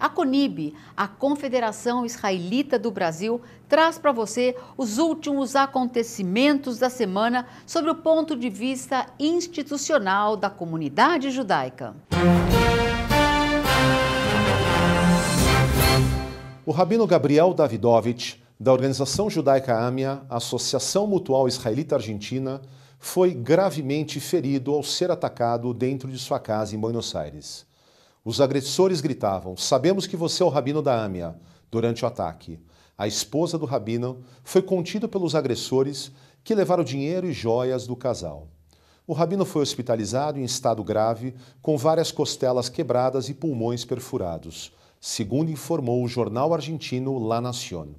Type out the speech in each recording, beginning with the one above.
A CONIB, a Confederação Israelita do Brasil, traz para você os últimos acontecimentos da semana sobre o ponto de vista institucional da comunidade judaica. O rabino Gabriel Davidovich, da organização judaica AMIA, Associação Mutual Israelita Argentina, foi gravemente ferido ao ser atacado dentro de sua casa em Buenos Aires. Os agressores gritavam: Sabemos que você é o rabino da Amia, durante o ataque. A esposa do rabino foi contida pelos agressores que levaram dinheiro e joias do casal. O rabino foi hospitalizado em estado grave, com várias costelas quebradas e pulmões perfurados, segundo informou o jornal argentino La Nación.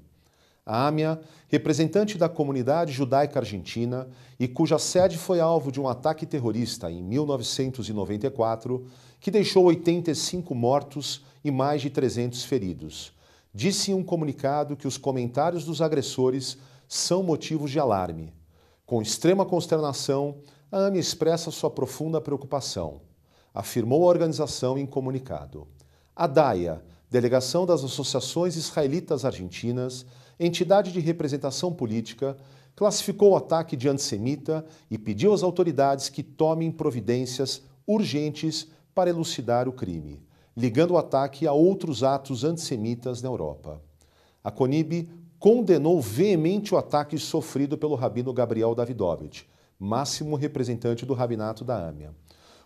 Amia, representante da comunidade judaica argentina e cuja sede foi alvo de um ataque terrorista em 1994, que deixou 85 mortos e mais de 300 feridos. Disse em um comunicado que os comentários dos agressores são motivos de alarme. Com extrema consternação, a AMIA expressa sua profunda preocupação, afirmou a organização em comunicado. A DAIA, delegação das associações israelitas argentinas, entidade de representação política, classificou o ataque de antissemita e pediu às autoridades que tomem providências urgentes para elucidar o crime, ligando o ataque a outros atos antissemitas na Europa. A CONIB condenou veemente o ataque sofrido pelo rabino Gabriel Davidovich, máximo representante do rabinato da AMIA.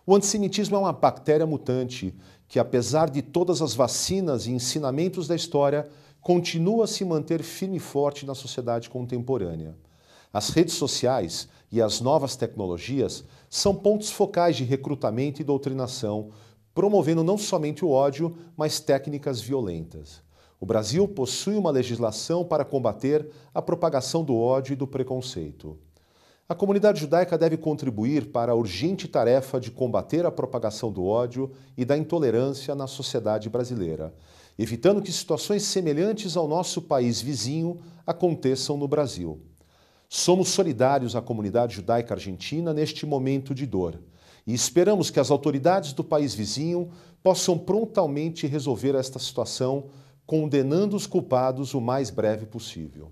O antissemitismo é uma bactéria mutante que, apesar de todas as vacinas e ensinamentos da história, continua a se manter firme e forte na sociedade contemporânea. As redes sociais e as novas tecnologias são pontos focais de recrutamento e doutrinação, promovendo não somente o ódio, mas técnicas violentas. O Brasil possui uma legislação para combater a propagação do ódio e do preconceito. A comunidade judaica deve contribuir para a urgente tarefa de combater a propagação do ódio e da intolerância na sociedade brasileira, evitando que situações semelhantes ao nosso país vizinho aconteçam no Brasil. Somos solidários à comunidade judaica argentina neste momento de dor e esperamos que as autoridades do país vizinho possam prontamente resolver esta situação, condenando os culpados o mais breve possível.